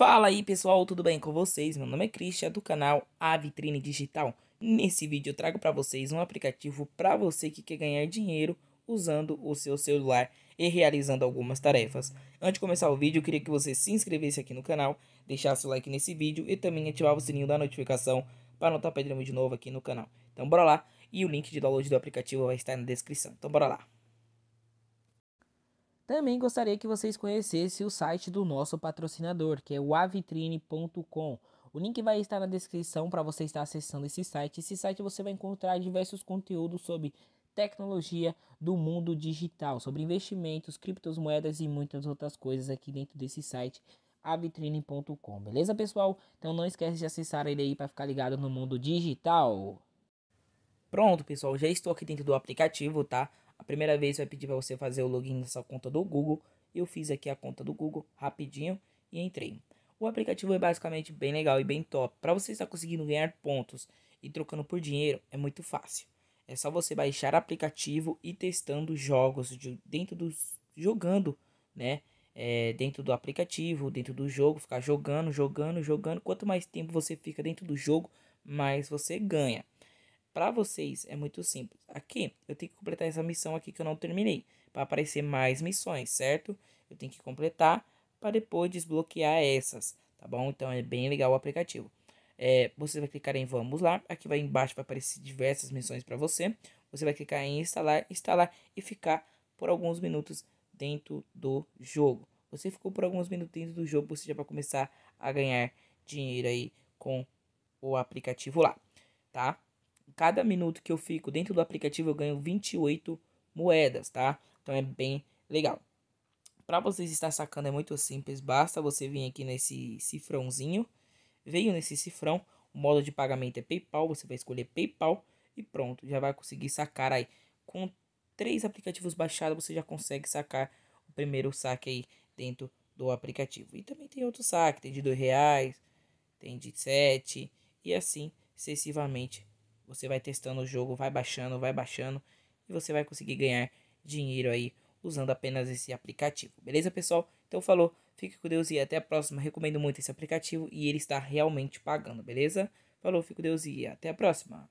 Fala aí pessoal, tudo bem com vocês? Meu nome é Christian do canal A Vitrine Digital. Nesse vídeo eu trago para vocês um aplicativo para você que quer ganhar dinheiro usando o seu celular e realizando algumas tarefas. Antes de começar o vídeo, eu queria que você se inscrevesse aqui no canal, deixasse o like nesse vídeo e também ativasse o sininho da notificação para não estar perdendo de novo aqui no canal. Então bora lá e o link de download do aplicativo vai estar na descrição. Então bora lá. Também gostaria que vocês conhecessem o site do nosso patrocinador, que é o avitrine.com. O link vai estar na descrição para você estar acessando esse site. Esse site você vai encontrar diversos conteúdos sobre tecnologia do mundo digital, sobre investimentos, criptomoedas e muitas outras coisas aqui dentro desse site avitrine.com. Beleza, pessoal? Então não esquece de acessar ele aí para ficar ligado no mundo digital. Pronto, pessoal, já estou aqui dentro do aplicativo, tá? A primeira vez vai pedir para você fazer o login nessa conta do Google. Eu fiz aqui a conta do Google rapidinho e entrei. O aplicativo é basicamente bem legal e bem top. Para você estar conseguindo ganhar pontos e trocando por dinheiro, é muito fácil. É só você baixar o aplicativo e testando jogos de, dentro dos jogando, né? É, dentro do aplicativo, dentro do jogo, ficar jogando, jogando, jogando. Quanto mais tempo você fica dentro do jogo, mais você ganha. Para vocês é muito simples. Aqui eu tenho que completar essa missão aqui que eu não terminei, para aparecer mais missões, certo? Eu tenho que completar para depois desbloquear essas, tá bom? Então é bem legal o aplicativo. É, você vai clicar em vamos lá, aqui vai embaixo vai aparecer diversas missões para você. Você vai clicar em instalar, instalar e ficar por alguns minutos dentro do jogo. Você ficou por alguns minutos dentro do jogo, você já vai começar a ganhar dinheiro aí com o aplicativo lá, tá? cada minuto que eu fico dentro do aplicativo, eu ganho 28 moedas, tá? Então é bem legal. Para vocês estar sacando é muito simples, basta você vir aqui nesse cifrãozinho. Veio nesse cifrão, o modo de pagamento é PayPal, você vai escolher PayPal e pronto, já vai conseguir sacar aí. Com três aplicativos baixados, você já consegue sacar o primeiro saque aí dentro do aplicativo. E também tem outro saque, tem de dois reais, tem de sete e assim sucessivamente você vai testando o jogo, vai baixando, vai baixando e você vai conseguir ganhar dinheiro aí usando apenas esse aplicativo. Beleza, pessoal? Então falou, fique com Deus e até a próxima. Recomendo muito esse aplicativo e ele está realmente pagando, beleza? Falou, fique com Deus e até a próxima.